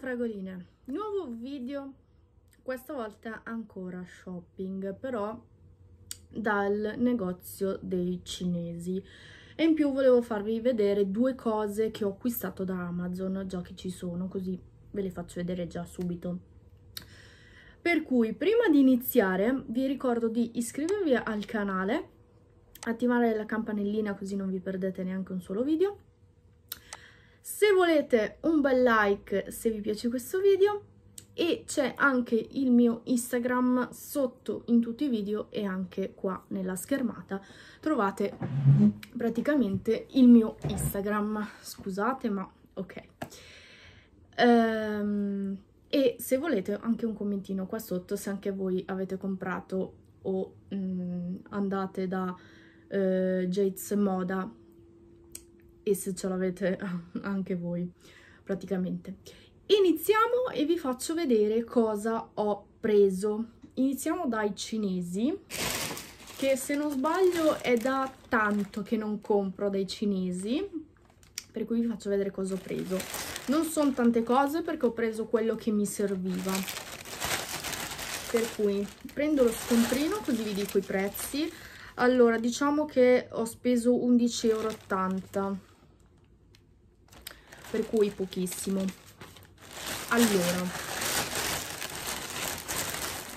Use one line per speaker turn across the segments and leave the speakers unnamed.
fragoline nuovo video questa volta ancora shopping però dal negozio dei cinesi. E in più volevo farvi vedere due cose che ho acquistato da Amazon, già che ci sono, così ve le faccio vedere già subito. Per cui, prima di iniziare, vi ricordo di iscrivervi al canale, attivare la campanellina così non vi perdete neanche un solo video. Se volete un bel like se vi piace questo video, e c'è anche il mio Instagram sotto in tutti i video e anche qua nella schermata trovate praticamente il mio Instagram, scusate ma ok. Ehm, e se volete anche un commentino qua sotto se anche voi avete comprato o mh, mm, andate da eh, Jates Moda e se ce l'avete anche voi praticamente. Iniziamo e vi faccio vedere cosa ho preso. Iniziamo dai cinesi, che se non sbaglio è da tanto che non compro dai cinesi, per cui vi faccio vedere cosa ho preso. Non sono tante cose perché ho preso quello che mi serviva. Per cui prendo lo scontrino così vi dico i prezzi. Allora, diciamo che ho speso 11,80 euro, per cui pochissimo allora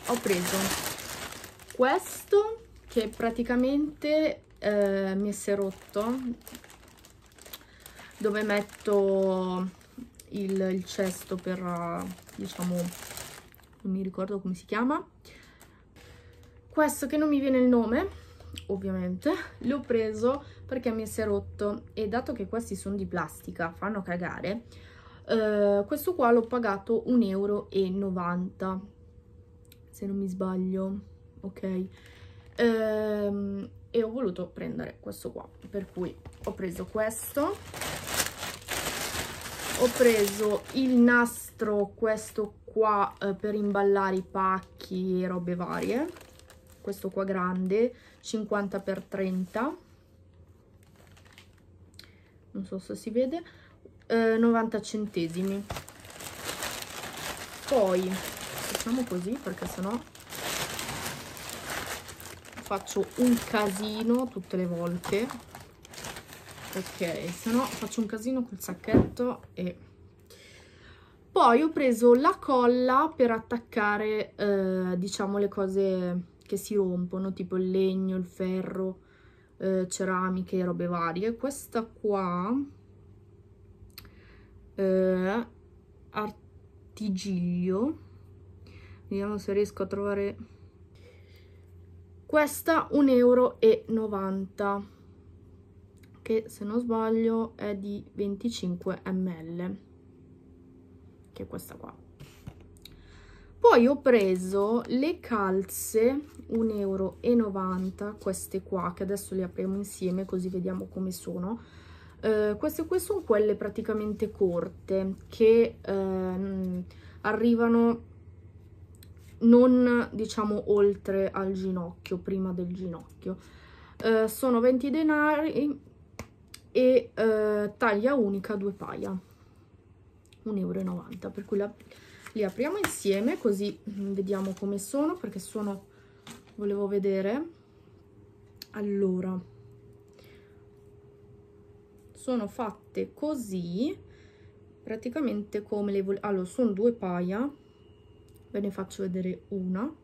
ho preso questo che praticamente eh, mi si è rotto dove metto il, il, cesto per diciamo non mi ricordo come si chiama questo che non mi viene il nome ovviamente l'ho preso perché mi si è rotto e dato che questi sono di plastica fanno cagare eh, questo qua l'ho pagato 1,90 euro se non mi sbaglio ok ehm, e ho voluto prendere questo qua per cui ho preso questo ho preso il nastro questo qua eh, per imballare i pacchi e robe varie questo qua grande 50 x 30 non so se si vede eh, 90 centesimi poi facciamo così perché sennò faccio un casino tutte le volte ok sennò faccio un casino col sacchetto e poi ho preso la colla per attaccare eh, diciamo le cose che si rompono tipo il legno il ferro eh, ceramiche robe varie questa qua eh, artigiglio vediamo se riesco a trovare questa 1,90 euro che se non sbaglio è di 25 ml che è questa qua poi ho preso le calze 1,90 euro queste qua che adesso le apriamo insieme così vediamo come sono eh, queste qui sono quelle praticamente corte che ehm, arrivano non diciamo oltre al ginocchio, prima del ginocchio. Eh, sono 20 denari e eh, taglia unica due paia, 1,90 euro. Per cui la, li apriamo insieme così mm, vediamo come sono perché sono, volevo vedere. Allora, sono fatte così praticamente come le volevo allora sono due paia ve ne faccio vedere una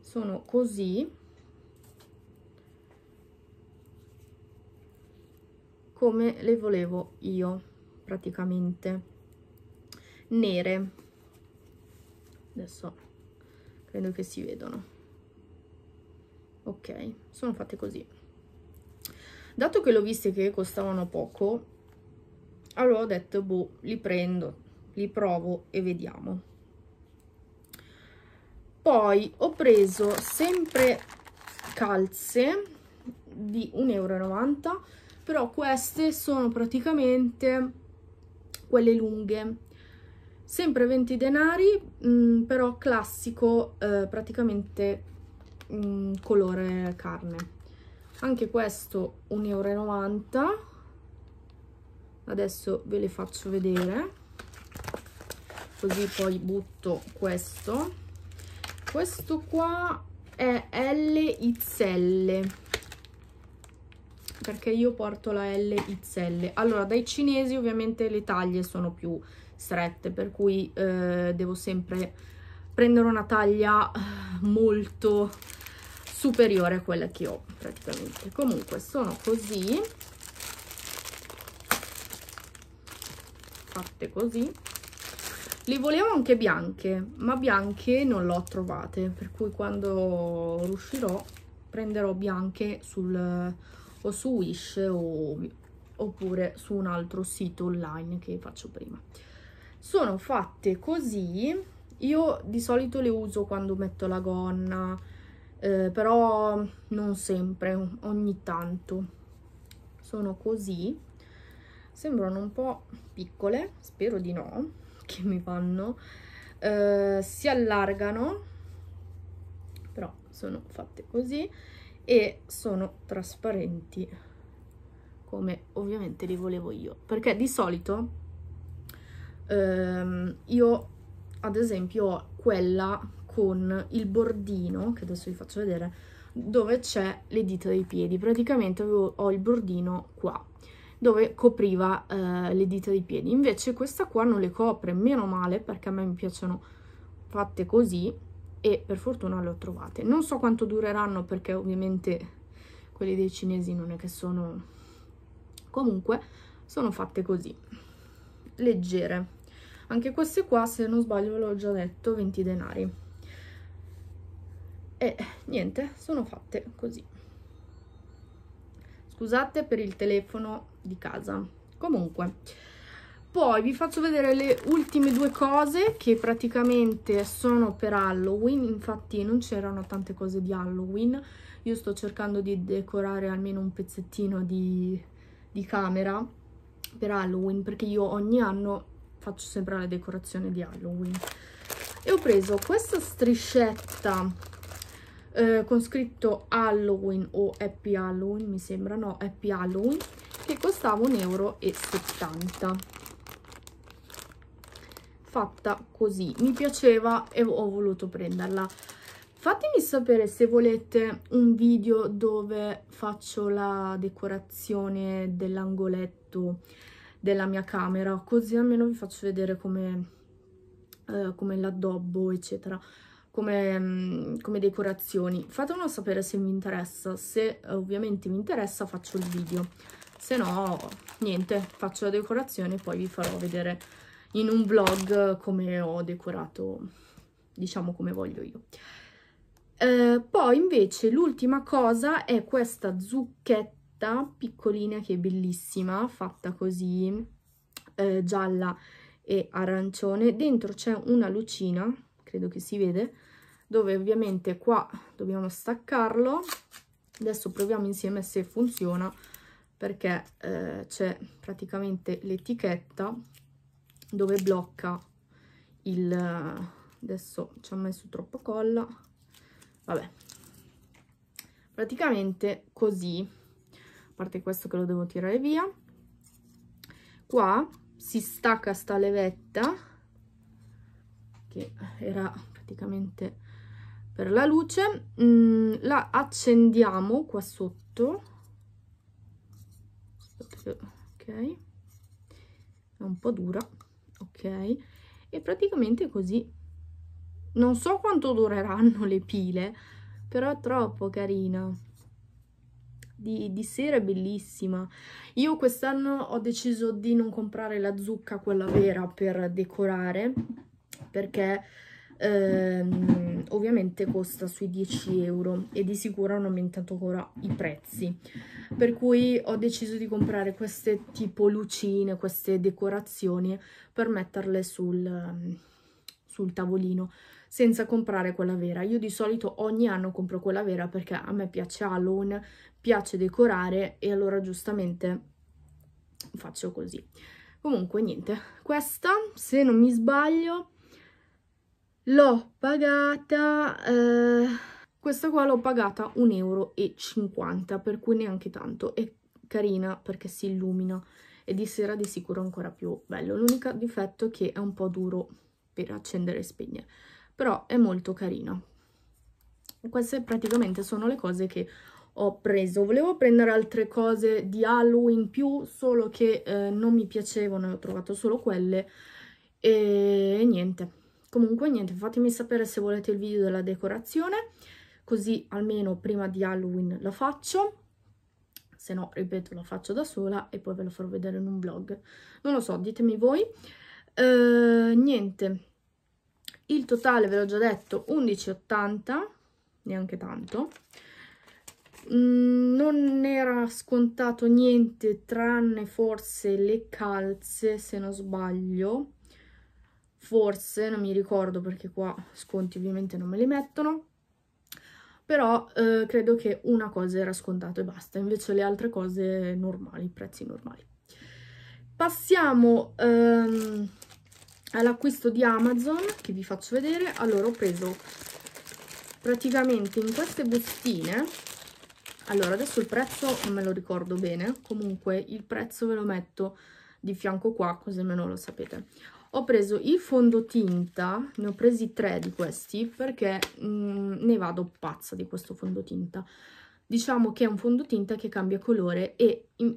sono così come le volevo io praticamente nere adesso credo che si vedano ok sono fatte così dato che l'ho viste che costavano poco allora ho detto boh li prendo li provo e vediamo poi ho preso sempre calze di 1,90 euro però queste sono praticamente quelle lunghe sempre 20 denari mh, mm, però classico eh, praticamente mh, mm, colore carne anche questo 1,90 euro adesso ve le faccio vedere così poi butto questo questo qua è LXL perché io porto la LXL allora dai cinesi ovviamente le taglie sono più strette per cui eh, devo sempre prendere una taglia eh, molto superiore a quella che ho praticamente comunque sono così fatte così li volevo anche bianche ma bianche non le ho trovate per cui quando riuscirò prenderò bianche sul o su wish o, oppure su un altro sito online che faccio prima sono fatte così io di solito le uso quando metto la gonna eh, però non sempre, ogni tanto. Sono così, sembrano un po' piccole, spero di no, che mi fanno, eh, si allargano, però sono fatte così e sono trasparenti come ovviamente li volevo io perché di solito ehm, io ad esempio ho quella con il bordino, che adesso vi faccio vedere, dove c'è le dita dei piedi. Praticamente avevo, ho il bordino qua, dove copriva eh, le dita dei piedi. Invece questa qua non le copre, meno male, perché a me mi piacciono fatte così e per fortuna le ho trovate. Non so quanto dureranno perché ovviamente quelli dei cinesi non è che sono... Comunque sono fatte così, leggere. Anche queste qua, se non sbaglio, ve l'ho già detto, 20 denari e niente sono fatte così scusate per il telefono di casa comunque poi vi faccio vedere le ultime due cose che praticamente sono per Halloween infatti non c'erano tante cose di Halloween io sto cercando di decorare almeno un pezzettino di, di camera per Halloween perché io ogni anno faccio sempre la decorazione di Halloween e ho preso questa striscetta eh, con scritto Halloween o Happy Halloween, mi sembra, no, Happy Halloween, che costava 1,70 euro. Fatta così, mi piaceva e ho voluto prenderla. Fatemi sapere se volete un video dove faccio la decorazione dell'angoletto della mia camera, così almeno vi faccio vedere come, eh, come l'addobbo, eccetera come, mm, come decorazioni. Fatemelo sapere se vi interessa, se eh, ovviamente vi interessa faccio il video, se no niente, faccio la decorazione e poi vi farò vedere in un vlog come ho decorato, diciamo come voglio io. Eh, poi invece l'ultima cosa è questa zucchetta piccolina che è bellissima, fatta così eh, gialla e arancione. Dentro c'è una lucina credo che si vede, dove ovviamente qua dobbiamo staccarlo. Adesso proviamo insieme se funziona, perché eh, c'è praticamente l'etichetta dove blocca il... adesso ci ho messo troppo colla, vabbè. Praticamente così, a parte questo che lo devo tirare via. Qua si stacca sta levetta che era praticamente per la luce, mm, la accendiamo qua sotto, ok, è un po' dura, ok, e praticamente così, non so quanto dureranno le pile, però è troppo carina, di, di sera è bellissima, io quest'anno ho deciso di non comprare la zucca, quella vera, per decorare, perché ehm, ovviamente costa sui 10 euro e di sicuro hanno aumentato ancora i prezzi per cui ho deciso di comprare queste tipo lucine queste decorazioni per metterle sul, sul tavolino senza comprare quella vera. Io di solito ogni anno compro quella vera perché a me piace Halloween, piace decorare e allora giustamente faccio così. Comunque niente, questa se non mi sbaglio l'ho pagata eh, questa qua l'ho pagata 1,50 euro per cui neanche tanto è carina perché si illumina e di sera di sicuro ancora più bello l'unico difetto è che è un po' duro per accendere e spegnere però è molto carina queste praticamente sono le cose che ho preso volevo prendere altre cose di Halloween più solo che eh, non mi piacevano e ho trovato solo quelle e niente comunque niente fatemi sapere se volete il video della decorazione così almeno prima di Halloween lo faccio se no ripeto lo faccio da sola e poi ve lo farò vedere in un vlog non lo so ditemi voi eh, niente il totale ve l'ho già detto 11,80 neanche tanto mm, non era scontato niente tranne forse le calze se non sbaglio forse, non mi ricordo perché qua sconti ovviamente non me li mettono, però eh, credo che una cosa era scontato e basta, invece le altre cose normali, prezzi normali. Passiamo ehm, all'acquisto di Amazon che vi faccio vedere. Allora ho preso praticamente in queste bustine, allora adesso il prezzo non me lo ricordo bene, comunque il prezzo ve lo metto di fianco qua così almeno lo sapete ho preso il fondotinta, ne ho presi tre di questi perché mh, mm, ne vado pazza di questo fondotinta. Diciamo che è un fondotinta che cambia colore e, e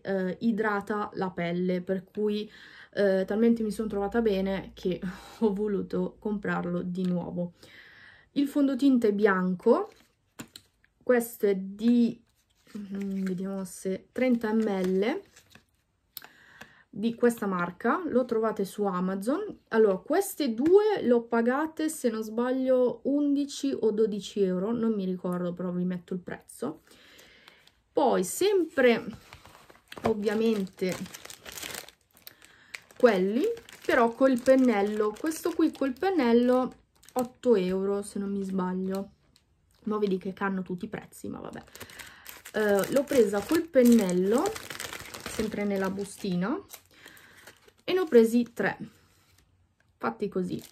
eh, idrata la pelle, per cui eh, talmente mi sono trovata bene che ho voluto comprarlo di nuovo. Il fondotinta è bianco, questo è di, mh, mm, vediamo se, 30 ml, di questa marca, lo trovate su Amazon. Allora, queste due le ho pagate, se non sbaglio, 11 o 12 euro, non mi ricordo, però vi metto il prezzo. Poi, sempre, ovviamente, quelli, però col pennello. Questo qui col pennello, 8 euro, se non mi sbaglio. Ma vedi che hanno tutti i prezzi, ma vabbè. Uh, l'ho presa col pennello, sempre nella bustina, presi tre fatti così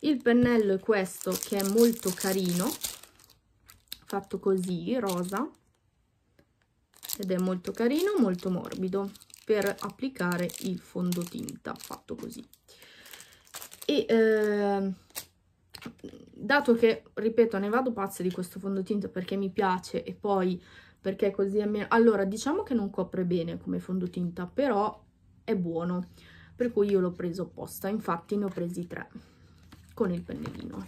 il pennello è questo che è molto carino fatto così rosa ed è molto carino molto morbido per applicare il fondotinta fatto così e eh, dato che ripeto ne vado pazza di questo fondotinta perché mi piace e poi perché così almeno allora diciamo che non copre bene come fondotinta però è buono per cui io l'ho preso apposta infatti ne ho presi tre con il pennellino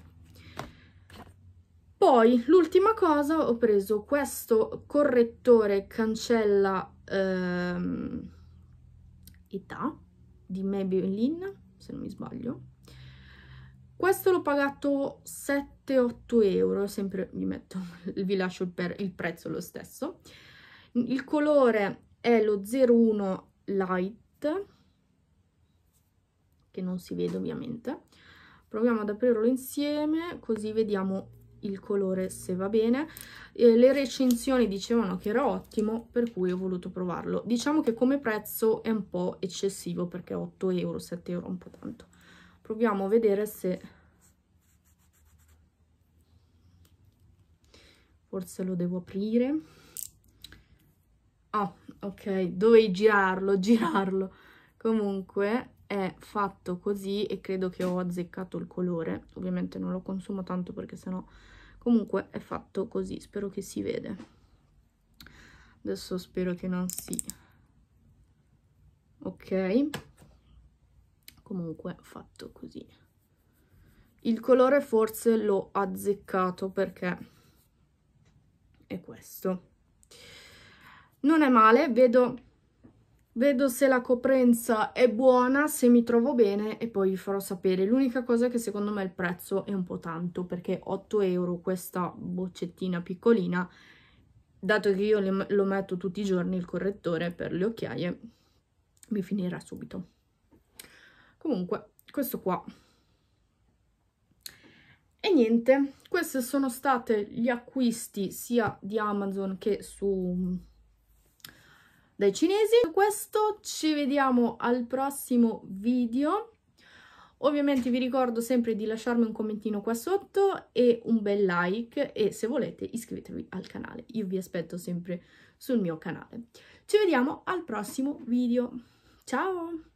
poi l'ultima cosa ho preso questo correttore cancella ehm, età di Maybelline se non mi sbaglio questo l'ho pagato 7-8 euro sempre vi metto vi lascio il, il prezzo lo stesso il colore è lo 01 light che non si vede ovviamente proviamo ad aprirlo insieme così vediamo il colore se va bene eh, le recensioni dicevano che era ottimo per cui ho voluto provarlo diciamo che come prezzo è un po' eccessivo perché 8 euro 7 euro un po' tanto proviamo a vedere se forse lo devo aprire oh ok dovevi girarlo girarlo comunque è fatto così e credo che ho azzeccato il colore. Ovviamente non lo consumo tanto perché sennò comunque è fatto così. Spero che si vede. Adesso spero che non si... Ok. Comunque fatto così. Il colore forse l'ho azzeccato perché è questo. Non è male, vedo Vedo se la coprenza è buona, se mi trovo bene e poi vi farò sapere. L'unica cosa è che secondo me il prezzo è un po' tanto perché 8 euro questa boccettina piccolina, dato che io lo metto tutti i giorni il correttore per le occhiaie, mi finirà subito. Comunque, questo qua. E niente, questi sono stati gli acquisti sia di Amazon che su dai cinesi. Con questo ci vediamo al prossimo video. Ovviamente vi ricordo sempre di lasciarmi un commentino qua sotto e un bel like e se volete iscrivetevi al canale. Io vi aspetto sempre sul mio canale. Ci vediamo al prossimo video. Ciao!